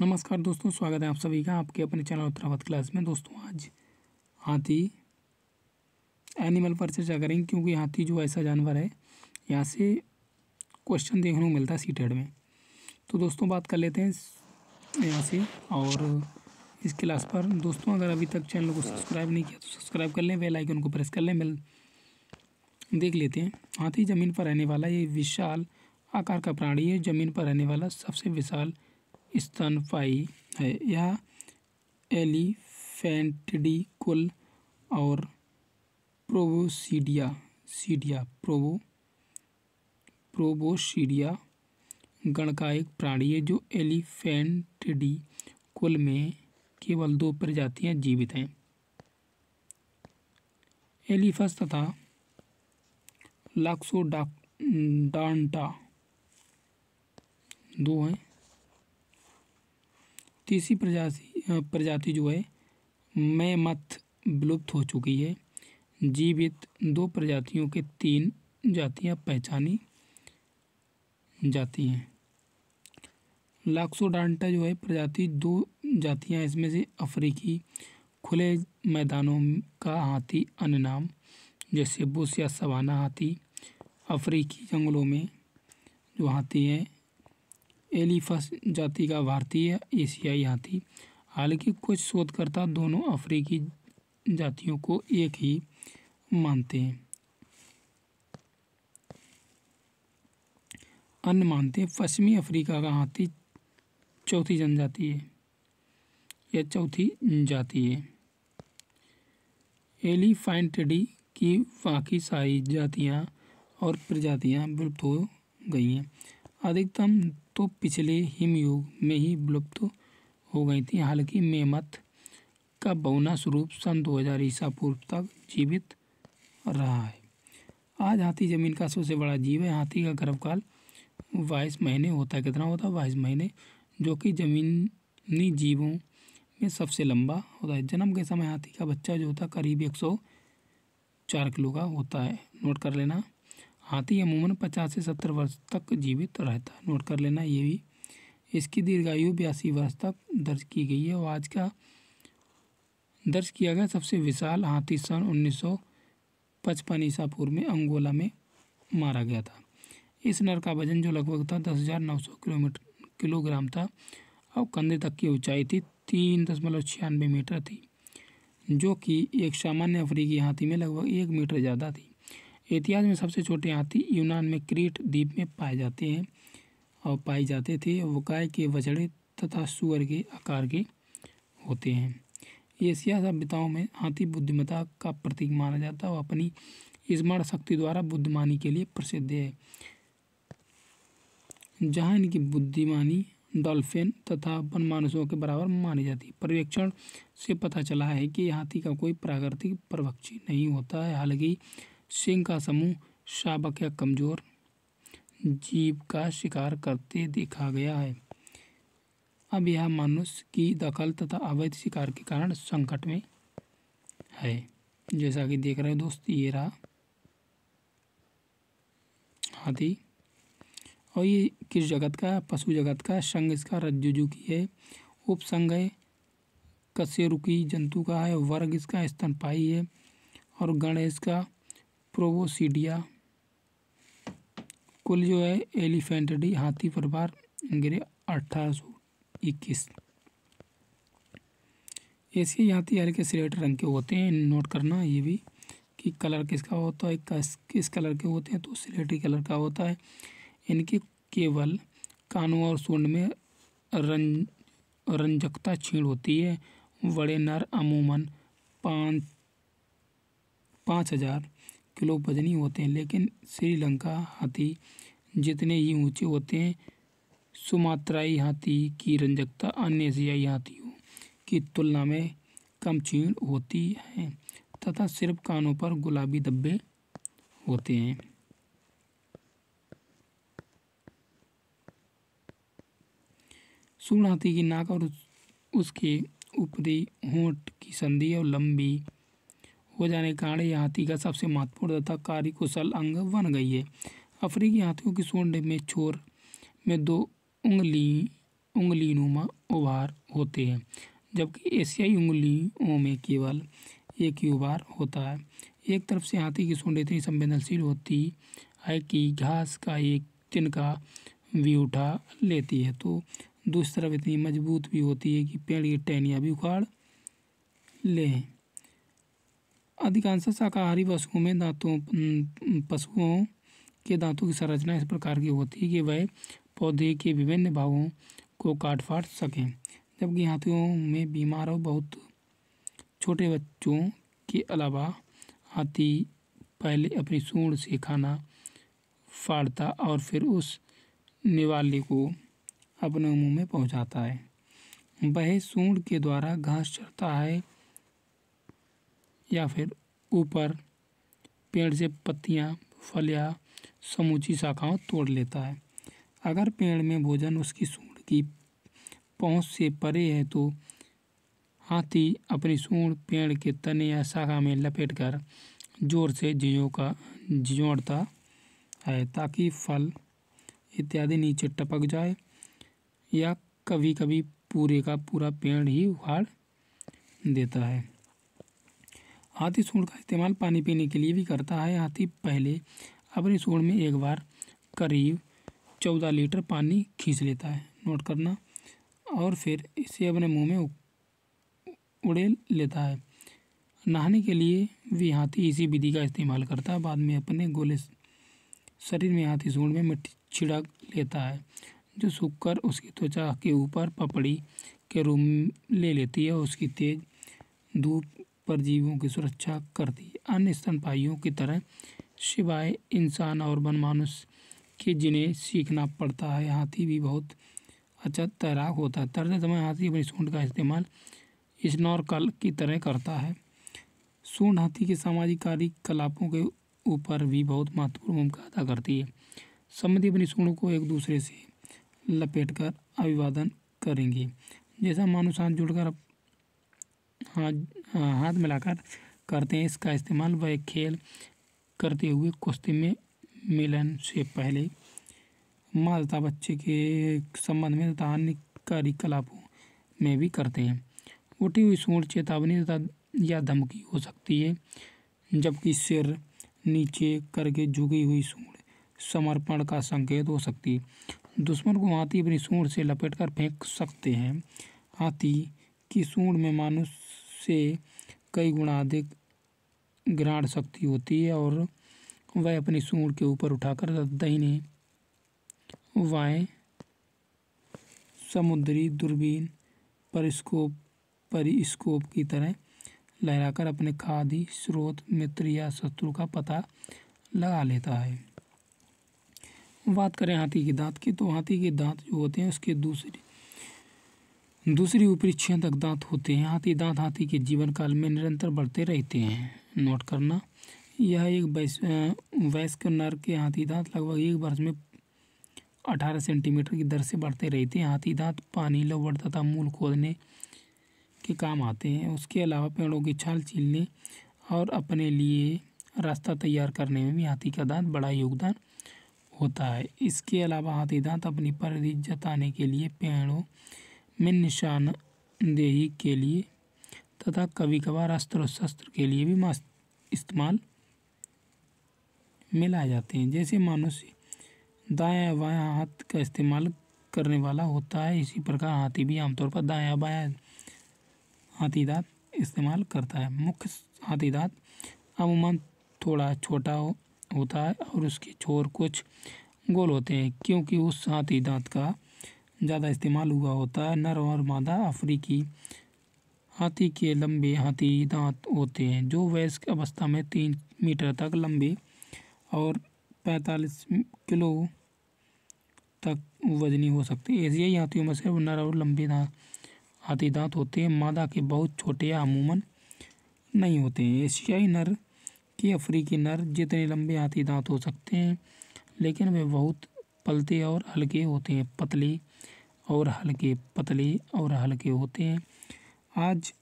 नमस्कार दोस्तों स्वागत है आप सभी का आपके अपने चैनल उत्तरावत क्लास में दोस्तों आज हाथी एनिमल पर चर्चा करेंगे क्योंकि हाथी जो ऐसा जानवर है यहाँ से क्वेश्चन देखने को मिलता है सीटेड में तो दोस्तों बात कर लेते हैं यहाँ से और इस क्लास पर दोस्तों अगर अभी तक चैनल को सब्सक्राइब नहीं किया तो सब्सक्राइब कर लें बेल आइकन को प्रेस कर लें मिल देख लेते हैं हाथी ज़मीन पर रहने वाला ये विशाल आकार का प्राणी है ज़मीन पर रहने वाला सबसे विशाल स्तनपाई है यह कुल और प्रोबोसीडिया सीडिया प्रोबो प्रोबोसीडिया गण का एक प्राणी है जो एलिफेंटडी कुल में केवल दो प्रजातियां जीवित हैं एलिफस तथा डांटा दो हैं तीसरी प्रजाति प्रजाति जो है मैमथ विलुप्त हो चुकी है जीवित दो प्रजातियों के तीन जातियां पहचानी जाती हैं लाक्सोडांटा जो है प्रजाति दो जातियां इसमें से अफ्रीकी खुले मैदानों का हाथी अन्य नाम जैसे बुश या सवाना हाथी अफ्रीकी जंगलों में जो हाथी हैं एलिफस जाति का भारतीय एशियाई हाथी हालांकि कुछ शोधकर्ता दोनों अफ्रीकी जातियों को एक ही मानते हैं अन्य मानते हैं पश्चिमी अफ्रीका का हाथी चौथी जनजाति है या चौथी जाति है एलिफेंटडी की बाकी सारी जातियाँ और प्रजातियाँ विलुप्त हो गई हैं अधिकतम तो पिछले हिमयुग में ही विलुप्त हो गई थी हालांकि मेमत का बौना स्वरूप सन 2000 ईसा पूर्व तक जीवित रहा है आज हाथी ज़मीन का सबसे बड़ा जीव है हाथी का गर्भकाल बाईस महीने होता है कितना होता है बाईस महीने जो कि ज़मीनी जीवों में सबसे लंबा होता है जन्म के समय हाथी का बच्चा जो होता है करीब एक सौ चार किलो का होता है नोट कर लेना हाथी अमूमन पचास से सत्तर वर्ष तक जीवित रहता है नोट कर लेना ये भी इसकी दीर्घायु बयासी वर्ष तक दर्ज की गई है और आज का दर्ज किया गया सबसे विशाल हाथी सन उन्नीस सौ पचपन ईसा पूर्व में अंगोला में मारा गया था इस नर का वजन जो लगभग था दस हज़ार नौ सौ किलोमीटर किलोग्राम था और कंधे तक की ऊंचाई थी तीन दशमलव छियानवे मीटर थी जो कि एक सामान्य अफ्रीकी हाथी में लगभग एक मीटर ज़्यादा थी इतिहास में सबसे छोटे हाथी यूनान में क्रीट द्वीप में पाए जाते हैं और पाए जाते थे वो गाय के बछड़े तथा सुअर के आकार के होते हैं एशिया सभ्यताओं में हाथी बुद्धिमता का प्रतीक माना जाता है और अपनी स्मरण शक्ति द्वारा बुद्धिमानी के लिए प्रसिद्ध है जहाँ इनकी बुद्धिमानी डॉल्फिन तथा वन मानसों के बराबर मानी जाती है पर्यवेक्षण से पता चला है कि हाथी का कोई प्राकृतिक प्रवक्षी नहीं होता है हालांकि सिंह का समूह शाबक या कमज़ोर जीव का शिकार करते देखा गया है अब यह मनुष्य की दखल तथा अवैध शिकार के कारण संकट में है जैसा कि देख रहे हैं दोस्त ये रहा हाथी और ये किस जगत का पशु जगत का संघ इसका रज्जुजू की है उपसंग है कश्य रुकी जंतु का है वर्ग इसका स्तनपाई है और गण इसका प्रोवोसीडिया कुल जो है एलिफेंटडी हाथी परिवार गिरे अठारह सौ इक्कीस ऐसे हाथी हल्के सिलेट रंग के होते हैं नोट करना ये भी कि कलर किसका होता है किस किस कलर के होते हैं तो सिलेटी कलर का होता है इनके केवल कानों और सूंड में रंज रंजकता छीण होती है बड़े नर अमूमन पाँच पाँच हज़ार किलो वजनी होते हैं लेकिन श्रीलंका हाथी जितने ही ऊंचे होते हैं सुमात्राई हाथी की रंजकता अन्य एशियाई हाथियों की तुलना में कम छीण होती है तथा सिर्फ कानों पर गुलाबी धब्बे होते हैं सूर्ण हाथी की नाक और उसके ऊपरी होंठ की संधि और लंबी हो जाने के कारण यह हाथी का सबसे महत्वपूर्ण तथा कार्य कुशल अंग बन गई है अफ्रीकी हाथियों की सूंड में छोर में दो उंगली उंगलीनुमा उभार होते हैं जबकि एशियाई उंगलियों में केवल एक ही उभार होता है एक तरफ से हाथी की सूंड इतनी संवेदनशील होती है कि घास का एक तिनका भी उठा लेती है तो दूसरी तरफ इतनी मजबूत भी होती है कि पेड़ की टहनियाँ भी उखाड़ लें अधिकांश शाकाहारी पशुओं में दांतों पशुओं के दांतों की संरचना इस प्रकार की होती है कि वह पौधे के विभिन्न भागों को काट फाट सकें जबकि हाथियों में बीमार और बहुत छोटे बच्चों के अलावा हाथी पहले अपनी सूंड से खाना फाड़ता और फिर उस निवाले को अपने मुंह में पहुंचाता है वह सूंड के द्वारा घास चढ़ता है या फिर ऊपर पेड़ से पत्तियाँ फल या समूची शाखाओं तोड़ लेता है अगर पेड़ में भोजन उसकी सूंड की पहुँच से परे है तो हाथी अपनी सूंड पेड़ के तने या शाखा में लपेटकर जोर से झिझों का झिझोड़ता है ताकि फल इत्यादि नीचे टपक जाए या कभी कभी पूरे का पूरा पेड़ ही उखाड़ देता है हाथी सूंड का इस्तेमाल पानी पीने के लिए भी करता है हाथी पहले अपनी सूंड में एक बार करीब चौदह लीटर पानी खींच लेता है नोट करना और फिर इसे अपने मुंह में उड़े लेता है नहाने के लिए भी हाथी इसी विधि का इस्तेमाल करता है बाद में अपने गोले शरीर में हाथी सूंड में मिट्टी छिड़क लेता है जो कर उसकी त्वचा के ऊपर पपड़ी के रूम ले लेती है उसकी तेज धूप परजीवियों की सुरक्षा करती है अन्य स्तनपाइयों की तरह सिवाय इंसान और वन मानुष के जिन्हें सीखना पड़ता है हाथी भी बहुत अच्छा तैराक होता है तैरते समय हाथी अपनी सूंड का इस्तेमाल स्नॉर्कल की तरह करता है सूंड हाथी के सामाजिक कार्यकलापों के ऊपर भी बहुत महत्वपूर्ण भूमिका अदा करती है संबंधी अपनी सूंड को एक दूसरे से लपेटकर अभिवादन करेंगे जैसा मानुष हाथ जुड़कर हाथ हाँ, हाथ मिलाकर करते हैं इसका इस्तेमाल वह खेल करते हुए कुश्ती में मिलन से पहले माँ तथा बच्चे के संबंध में तथा अन्य कार्यकलापों में भी करते हैं उठी हुई सूढ़ चेतावनी तथा या धमकी हो सकती है जबकि सिर नीचे करके झुकी हुई सूढ़ समर्पण का संकेत हो सकती है दुश्मन को हाथी अपनी सूढ़ से लपेटकर फेंक सकते हैं हाथी की सूढ़ में मानुष से कई गुणा अधिक ग्रहण शक्ति होती है और वह अपनी सूंड के ऊपर उठाकर दहीने वाएँ समुद्री दूरबीन परिस्कोप परिस्कोप की तरह लहराकर अपने खादी स्रोत मित्र या शत्रु का पता लगा लेता है बात करें हाथी के दांत की तो हाथी के दांत जो होते हैं उसके दूसरे दूसरी ऊपरी छह तक दांत होते हैं हाथी दांत हाथी के जीवन काल में निरंतर बढ़ते रहते हैं नोट करना यह एक वैस वयस्क नर के हाथी दांत लगभग एक वर्ष में अठारह सेंटीमीटर की दर से बढ़ते रहते हैं हाथी दांत पानी लवड़ तथा मूल खोदने के काम आते हैं उसके अलावा पेड़ों की छाल छीलने और अपने लिए रास्ता तैयार करने में भी हाथी का दांत बड़ा योगदान होता है इसके अलावा हाथी दांत अपनी परिधि जताने के लिए पेड़ों में निशानदेही के लिए तथा कभी कभार अस्त्र और शस्त्र के लिए भी इस्तेमाल में लाए जाते हैं जैसे मनुष्य दाया बाया हाथ का इस्तेमाल करने वाला होता है इसी प्रकार हाथी भी आमतौर पर दाया बाया हाथी दाँत इस्तेमाल करता है मुख्य हाथी दाँत अमूमन थोड़ा छोटा हो, होता है और उसके छोर कुछ गोल होते हैं क्योंकि उस हाथी दाँत का ज़्यादा इस्तेमाल हुआ होता है नर और मादा अफ्रीकी हाथी के लंबे हाथी दांत होते हैं जो वयस्क अवस्था में तीन मीटर तक लंबे और पैंतालीस किलो तक वजनी हो सकते हैं एशियाई हाथियों में सिर्फ नर और लंबे दांत हाथी दांत होते हैं मादा के बहुत छोटे या अमूमन नहीं होते हैं एशियाई नर के अफ्रीकी नर जितने लंबे हाथी दांत हो सकते हैं लेकिन वे बहुत पलते और हल्के होते हैं पतले और हल्के पतले और हल्के होते हैं आज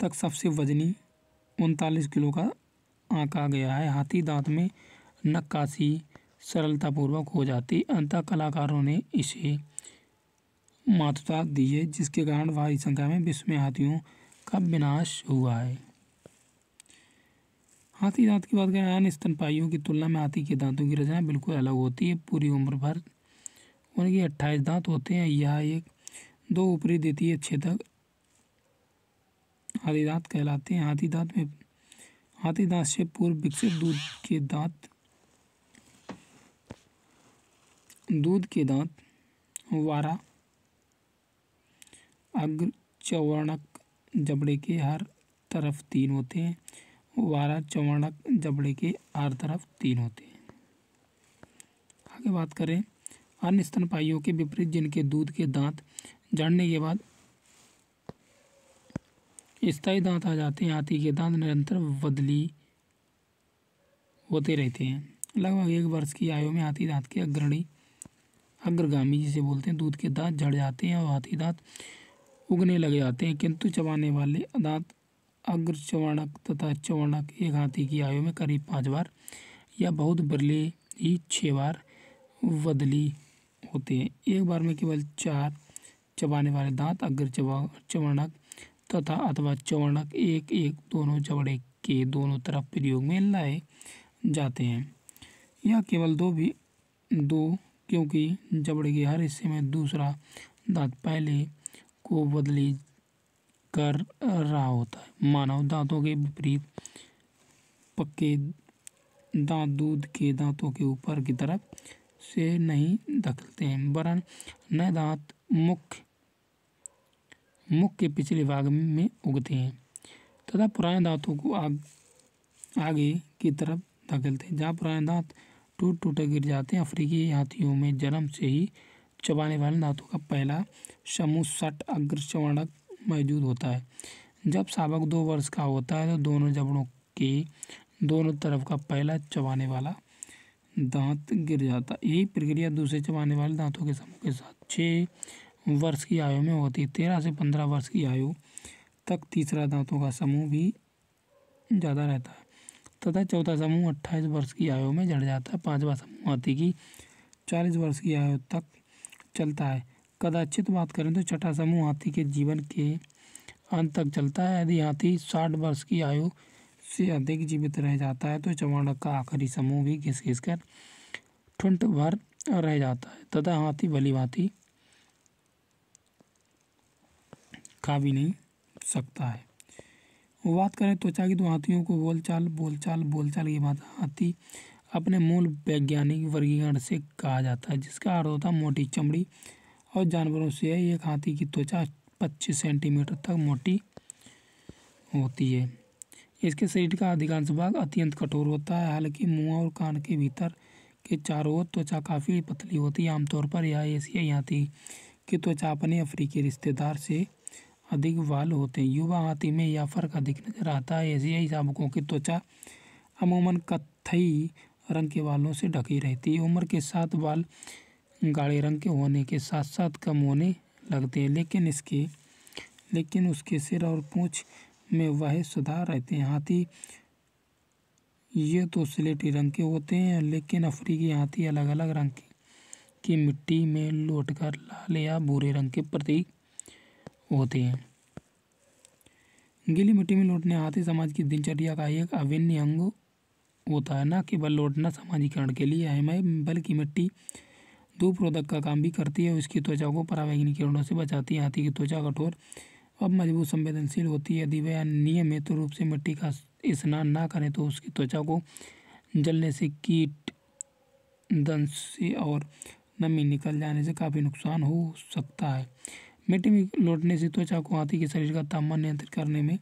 तक सबसे वजनी उनतालीस किलो का आंका गया है हाथी दांत में नक्काशी सरलतापूर्वक हो जाती अंत कलाकारों ने इसे महत्वता दी है जिसके कारण भारी संख्या में विश्व में हाथियों का विनाश हुआ है हाथी दांत की बात करें अन्य स्तनपाइयों की तुलना में हाथी के दांतों की रचना बिल्कुल अलग होती है पूरी उम्र भर उनके अट्ठाईस दांत होते हैं यह एक दो ऊपरी द्वितीय छेदक हाथी दांत कहलाते हैं हाथी दांत में हाथी दांत से पूर्व विकसित दूध के दांत दूध के दांत वारा अग्र चवर्णक जबड़े के हर तरफ तीन होते हैं वारा चवर्णक जबड़े के हर तरफ तीन होते हैं आगे बात करें अन्य स्तनपाइयों के विपरीत जिनके दूध के दांत जड़ने के बाद स्थायी दांत आ जाते हैं हाथी के दांत निरंतर बदली होते रहते हैं लगभग एक वर्ष की आयु में हाथी दांत के अग्रणी अग्रगामी जिसे बोलते हैं दूध के दांत जड़ जाते हैं और हाथी दांत उगने लग जाते हैं किंतु चबाने वाले दांत अग्र चवाणक तथा चवाणक एक हाथी की आयु में करीब पाँच बार या बहुत बरले ही छः बार बदली होते हैं एक बार में केवल चार चबाने वाले दांत अग्र चबा चवर्णक तथा अथवा चवर्णक एक एक दोनों जबड़े के दोनों तरफ प्रयोग में लाए जाते हैं यह केवल दो भी दो क्योंकि जबड़े के हर हिस्से में दूसरा दांत पहले को बदली कर रहा होता है मानव दांतों के विपरीत पक्के दांत दूध के दांतों के ऊपर की तरफ से नहीं दखलते हैं वरन नए दांत मुख मुख के पिछले भाग में उगते हैं तथा पुराने दांतों को आग आगे की तरफ धकेलते हैं जहाँ पुराने दांत टूट टूट गिर जाते हैं अफ्रीकी हाथियों में जन्म से ही चबाने वाले दांतों का पहला समूह सट अग्र चवणक मौजूद होता है जब सबक दो वर्ष का होता है तो दोनों जबड़ों के दोनों तरफ का पहला चबाने वाला दांत गिर जाता यही प्रक्रिया दूसरे चबाने वाले दांतों के समूह के साथ छः वर्ष की आयु में होती है तेरह से पंद्रह वर्ष की आयु तक तीसरा दांतों का समूह भी ज़्यादा रहता है तथा चौथा समूह अट्ठाईस वर्ष की आयु में झड़ जाता है पाँचवा समूह हाथी की चालीस वर्ष की आयु तक चलता है कदाचित बात करें तो छठा समूह हाथी के जीवन के अंत तक चलता है यदि हाथी साठ वर्ष की आयु से अधिक जीवित रह जाता है तो चमाड़क का आखिरी समूह भी घिस घिस कर ठुंठ भर रह जाता है तथा हाथी भली भांति खा भी नहीं सकता है बात करें त्वचा की तो हाथियों को बोलचाल बोलचाल बोलचाल की बात हाथी अपने मूल वैज्ञानिक वर्गीकरण से कहा जाता है जिसका अर्थ होता है मोटी चमड़ी और जानवरों से एक हाथी की त्वचा पच्चीस सेंटीमीटर तक मोटी होती है इसके शरीर का अधिकांश भाग अत्यंत कठोर होता है हालांकि मुंह और कान के भीतर के चारों ओर त्वचा काफ़ी पतली होती है आमतौर पर यह एशिया हाथी की त्वचा अपने अफ्रीकी रिश्तेदार से अधिक वाल होते हैं युवा हाथी में यह फ़र्क अधिक नजर आता है एशियाई शावकों की त्वचा अमूमन कत्थई रंग के वालों से ढकी रहती है उम्र के साथ बाल गाढ़े रंग के होने के साथ साथ कम होने लगते हैं लेकिन इसके लेकिन उसके सिर और पूँछ में वह सदा रहते हैं हाथी ये तो स्लेटी रंग के होते हैं लेकिन अफ्रीकी हाथी अलग अलग रंग की की मिट्टी में लौटकर लाल या भूरे रंग के प्रतीक होते हैं गीली मिट्टी में लौटने हाथी समाज की दिनचर्या का एक अभिन्न अंग होता है न केवल लौटना समाजीकरण के लिए अहम है बल्कि मिट्टी धूप रोधक का काम भी करती है उसकी त्वचा को परावैग्निक किरणों से बचाती है हाथी की त्वचा कठोर अब मजबूत संवेदनशील होती है यदि वह नियमित रूप से मिट्टी का स्नान ना करें तो उसकी त्वचा को जलने से कीट से और नमी निकल जाने से काफ़ी नुकसान हो सकता है मिट्टी में लौटने से त्वचा को हाथी के शरीर का तापमान नियंत्रित करने में